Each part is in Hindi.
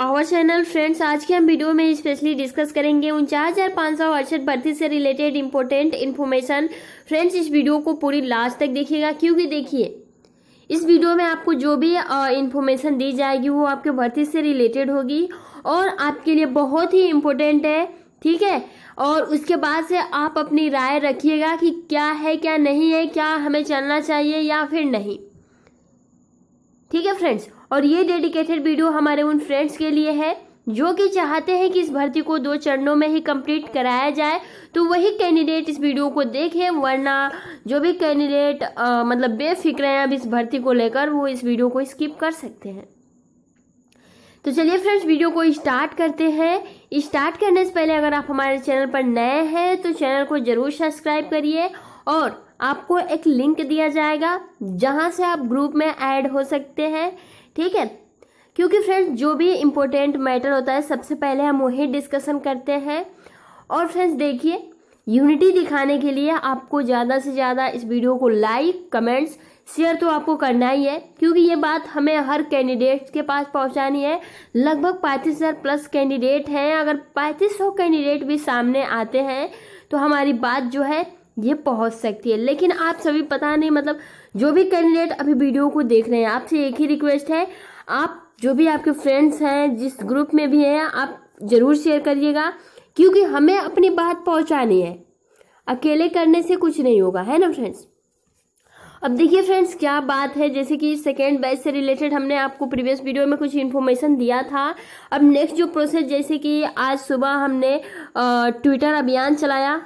आवर चैनल फ्रेंड्स आज के हम वीडियो में स्पेशली डिस्कस करेंगे उन चार हजार पाँच सौ अड़सठ भर्ती से रिलेटेड इम्पोर्टेंट इन्फॉर्मेशन फ्रेंड्स इस वीडियो को पूरी लास्ट तक देखिएगा क्योंकि देखिए इस वीडियो में आपको जो भी इन्फॉर्मेशन दी जाएगी वो आपके भर्ती से रिलेटेड होगी और आपके लिए बहुत ही इम्पोर्टेंट है ठीक है और उसके बाद से आप अपनी राय रखिएगा कि क्या है क्या नहीं है क्या हमें चलना चाहिए या फिर नहीं ठीक है फ्रेंड्स और ये डेडिकेटेड वीडियो हमारे उन फ्रेंड्स के लिए है जो कि चाहते हैं कि इस भर्ती को दो चरणों में ही कंप्लीट कराया जाए तो वही कैंडिडेट इस वीडियो को देखें वरना जो भी कैंडिडेट मतलब बेफिक्र हैं अब इस भर्ती को लेकर वो इस वीडियो को स्किप कर सकते हैं तो चलिए फ्रेंड्स वीडियो को स्टार्ट करते हैं स्टार्ट करने से पहले अगर आप हमारे चैनल पर नए हैं तो चैनल को ज़रूर सब्सक्राइब करिए और आपको एक लिंक दिया जाएगा जहाँ से आप ग्रुप में ऐड हो सकते हैं ठीक है क्योंकि फ्रेंड्स जो भी इम्पोर्टेंट मैटर होता है सबसे पहले हम वही डिस्कशन करते हैं और फ्रेंड्स देखिए यूनिटी दिखाने के लिए आपको ज़्यादा से ज़्यादा इस वीडियो को लाइक कमेंट्स शेयर तो आपको करना ही है क्योंकि ये बात हमें हर कैंडिडेट के पास पहुंचानी है लगभग पैंतीस हज़ार प्लस कैंडिडेट हैं अगर पैंतीस सौ कैंडिडेट भी सामने आते हैं तो हमारी बात जो है ये पहुंच सकती है लेकिन आप सभी पता नहीं मतलब जो भी कैंडिडेट अभी वीडियो को देख रहे हैं आपसे एक ही रिक्वेस्ट है आप जो भी आपके फ्रेंड्स हैं जिस ग्रुप में भी हैं आप ज़रूर शेयर करिएगा क्योंकि हमें अपनी बात पहुंचानी है अकेले करने से कुछ नहीं होगा है ना फ्रेंड्स अब देखिए फ्रेंड्स क्या बात है जैसे कि सेकेंड बैच से रिलेटेड हमने आपको प्रीवियस वीडियो में कुछ इन्फॉर्मेशन दिया था अब नेक्स्ट जो प्रोसेस जैसे कि आज सुबह हमने ट्विटर अभियान चलाया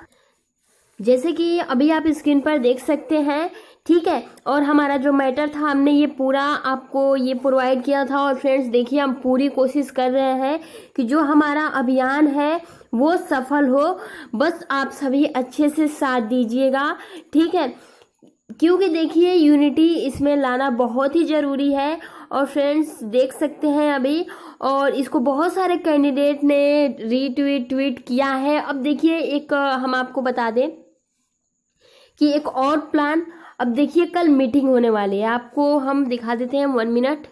जैसे कि अभी आप स्क्रीन पर देख सकते हैं ठीक है और हमारा जो मैटर था हमने ये पूरा आपको ये प्रोवाइड किया था और फ्रेंड्स देखिए हम पूरी कोशिश कर रहे हैं कि जो हमारा अभियान है वो सफल हो बस आप सभी अच्छे से साथ दीजिएगा ठीक है क्योंकि देखिए यूनिटी इसमें लाना बहुत ही ज़रूरी है और फ्रेंड्स देख सकते हैं अभी और इसको बहुत सारे कैंडिडेट ने रीट्वीट ट्वीट किया है अब देखिए एक हम आपको बता दें कि एक और प्लान अब देखिए कल मीटिंग होने वाली है आपको हम दिखा देते हैं वन मिनट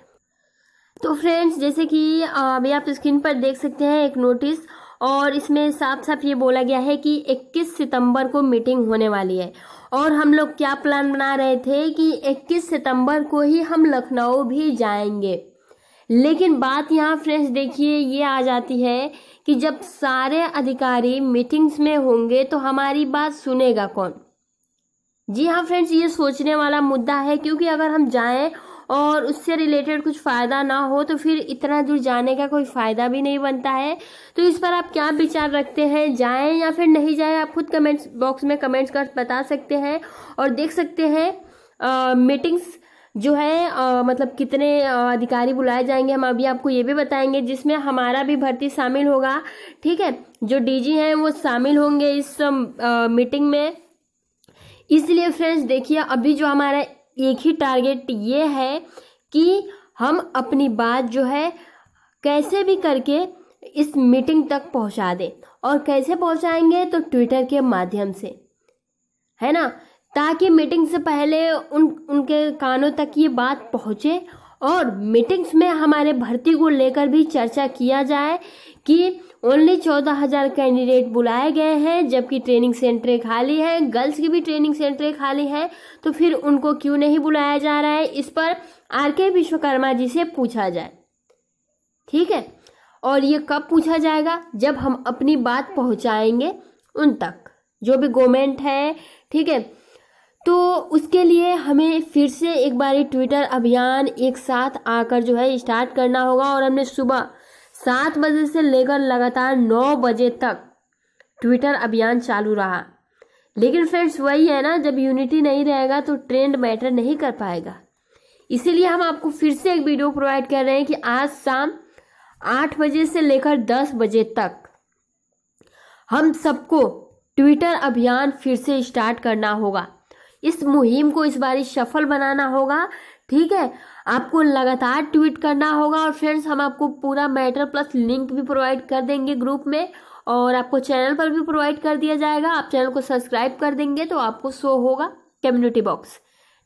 तो फ्रेंड्स जैसे कि अभी आप स्क्रीन पर देख सकते हैं एक नोटिस और इसमें साफ साफ ये बोला गया है कि 21 सितंबर को मीटिंग होने वाली है और हम लोग क्या प्लान बना रहे थे कि 21 सितंबर को ही हम लखनऊ भी जाएंगे लेकिन बात यहाँ फ्रेंड्स देखिए ये आ जाती है कि जब सारे अधिकारी मीटिंग्स में होंगे तो हमारी बात सुनेगा कौन जी हाँ फ्रेंड्स ये सोचने वाला मुद्दा है क्योंकि अगर हम जाएं और उससे रिलेटेड कुछ फ़ायदा ना हो तो फिर इतना दूर जाने का कोई फ़ायदा भी नहीं बनता है तो इस पर आप क्या विचार रखते हैं जाएं या फिर नहीं जाएं आप खुद कमेंट्स बॉक्स में कमेंट्स कर बता सकते हैं और देख सकते हैं मीटिंग्स जो है आ, मतलब कितने आ, अधिकारी बुलाए जाएंगे हम अभी आपको ये भी बताएंगे जिसमें हमारा भी भर्ती शामिल होगा ठीक है जो डीजी हैं वो शामिल होंगे इस आ, मीटिंग में इसलिए फ्रेंड्स देखिए अभी जो हमारा एक ही टारगेट ये है कि हम अपनी बात जो है कैसे भी करके इस मीटिंग तक पहुंचा दें और कैसे पहुंचाएंगे तो ट्विटर के माध्यम से है ना ताकि मीटिंग से पहले उन उनके कानों तक ये बात पहुंचे और मीटिंग्स में हमारे भर्ती को लेकर भी चर्चा किया जाए कि ओनली चौदह हजार कैंडिडेट बुलाए गए हैं जबकि ट्रेनिंग सेंटरें खाली हैं गर्ल्स की भी ट्रेनिंग सेंटरें खाली हैं तो फिर उनको क्यों नहीं बुलाया जा रहा है इस पर आर के विश्वकर्मा जी से पूछा जाए ठीक है और ये कब पूछा जाएगा जब हम अपनी बात पहुंचाएंगे उन तक जो भी गवर्नमेंट है ठीक है तो उसके लिए हमें फिर से एक बार ट्विटर अभियान एक साथ आकर जो है स्टार्ट करना होगा और हमने सुबह सात बजे से लेकर लगातार नौ बजे तक ट्विटर अभियान चालू रहा लेकिन फ्रेंड्स वही है ना जब यूनिटी नहीं रहेगा तो ट्रेंड मैटर नहीं कर पाएगा इसीलिए हम आपको फिर से एक वीडियो प्रोवाइड कर रहे हैं कि आज शाम आठ बजे से लेकर दस बजे तक हम सबको ट्विटर अभियान फिर से स्टार्ट करना होगा इस मुहिम को इस बार सफल बनाना होगा ठीक है आपको लगातार ट्वीट करना होगा और फ्रेंड्स हम आपको पूरा मैटर प्लस लिंक भी प्रोवाइड कर देंगे ग्रुप में और आपको चैनल पर भी प्रोवाइड कर दिया जाएगा आप चैनल को सब्सक्राइब कर देंगे तो आपको शो होगा कम्युनिटी बॉक्स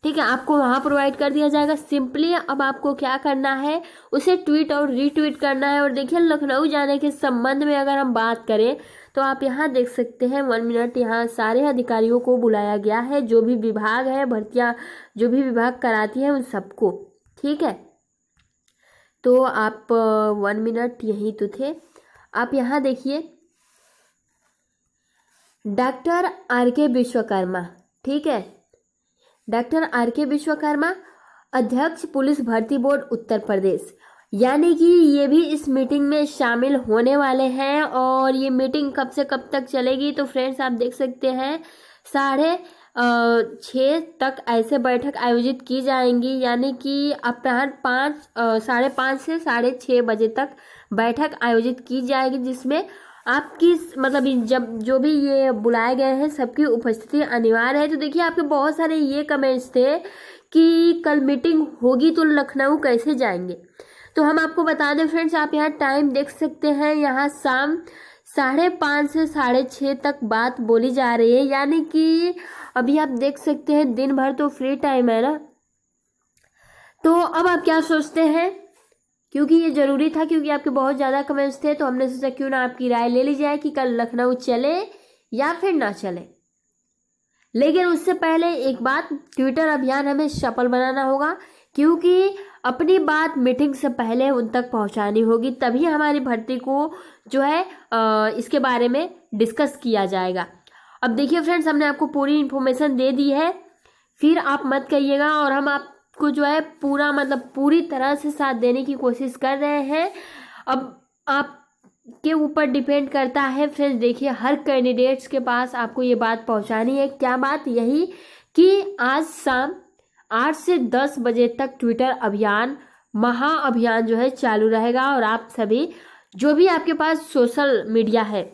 ठीक है आपको वहाँ प्रोवाइड कर दिया जाएगा सिंपली अब आपको क्या करना है उसे ट्वीट और रीट्वीट करना है और देखिए लखनऊ जाने के संबंध में अगर हम बात करें तो आप यहाँ देख सकते हैं वन मिनट यहाँ सारे अधिकारियों को बुलाया गया है जो भी विभाग है भर्तियाँ जो भी विभाग कराती है उन सबको ठीक है तो आप वन मिनट यही तो थे आप यहाँ देखिए डॉक्टर आर के विश्वकर्मा ठीक है डॉक्टर आर के विश्वकर्मा अध्यक्ष पुलिस भर्ती बोर्ड उत्तर प्रदेश यानी कि ये भी इस मीटिंग में शामिल होने वाले हैं और ये मीटिंग कब से कब तक चलेगी तो फ्रेंड्स आप देख सकते हैं साढ़े छः तक ऐसे बैठक आयोजित की जाएंगी यानी कि अपराह्न पाँच साढ़े पाँच से साढ़े छः बजे तक बैठक आयोजित की जाएगी जिसमें आपकी मतलब जब जो भी ये बुलाए गए हैं सबकी उपस्थिति अनिवार्य है तो देखिए आपके बहुत सारे ये कमेंट्स थे कि कल मीटिंग होगी तो लखनऊ कैसे जाएंगे तो हम आपको बता दें फ्रेंड्स आप यहाँ टाइम देख सकते हैं यहाँ शाम साढ़े पाँच से साढ़े छः तक बात बोली जा रही है यानी कि अभी आप देख सकते हैं दिन भर तो फ्री टाइम है ना तो अब आप क्या सोचते हैं क्योंकि ये ज़रूरी था क्योंकि आपके बहुत ज़्यादा कमेंट्स थे तो हमने सोचा क्यों ना आपकी राय ले ली जाए कि कल लखनऊ चले या फिर ना चले लेकिन उससे पहले एक बात ट्विटर अभियान हमें सफल बनाना होगा क्योंकि अपनी बात मीटिंग से पहले उन तक पहुंचानी होगी तभी हमारी भर्ती को जो है इसके बारे में डिस्कस किया जाएगा अब देखिए फ्रेंड्स हमने आपको पूरी इन्फॉर्मेशन दे दी है फिर आप मत कहिएगा और हम आप को जो है पूरा मतलब पूरी तरह से साथ देने की कोशिश कर रहे हैं अब आप के ऊपर डिपेंड करता है फ्रेंड्स देखिए हर कैंडिडेट्स के पास आपको ये बात पहुंचानी है क्या बात यही कि आज शाम आठ से दस बजे तक ट्विटर अभियान महा अभियान जो है चालू रहेगा और आप सभी जो भी आपके पास सोशल मीडिया है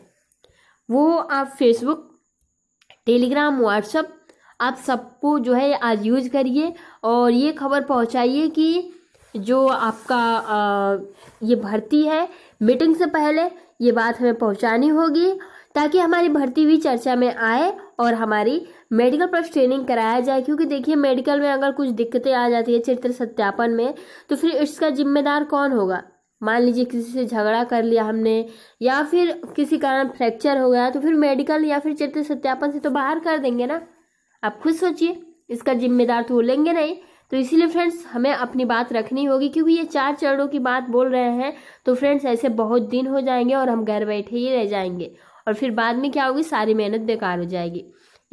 वो आप फेसबुक टेलीग्राम व्हाट्सअप आप सबको जो है आज यूज करिए और ये खबर पहुंचाइए कि जो आपका आ, ये भर्ती है मीटिंग से पहले ये बात हमें पहुंचानी होगी ताकि हमारी भर्ती भी चर्चा में आए और हमारी मेडिकल पर ट्रेनिंग कराया जाए क्योंकि देखिए मेडिकल में अगर कुछ दिक्कतें आ जाती है चित्र सत्यापन में तो फिर इसका जिम्मेदार कौन होगा मान लीजिए किसी से झगड़ा कर लिया हमने या फिर किसी कारण फ्रैक्चर हो गया तो फिर मेडिकल या फिर चित्र सत्यापन से तो बाहर कर देंगे ना आप खुद सोचिए इसका जिम्मेदार तो लेंगे नहीं तो इसीलिए फ्रेंड्स हमें अपनी बात रखनी होगी क्योंकि ये चार चरणों की बात बोल रहे हैं तो फ्रेंड्स ऐसे बहुत दिन हो जाएंगे और हम घर बैठे ही रह जाएंगे और फिर बाद में क्या होगी सारी मेहनत बेकार हो जाएगी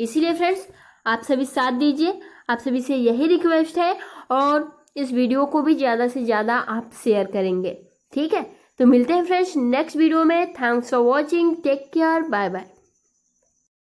इसीलिए फ्रेंड्स आप सभी साथ दीजिए आप सभी से यही रिक्वेस्ट है और इस वीडियो को भी ज़्यादा से ज़्यादा आप शेयर करेंगे ठीक है तो मिलते हैं फ्रेंड्स नेक्स्ट वीडियो में thanks for watching take care bye bye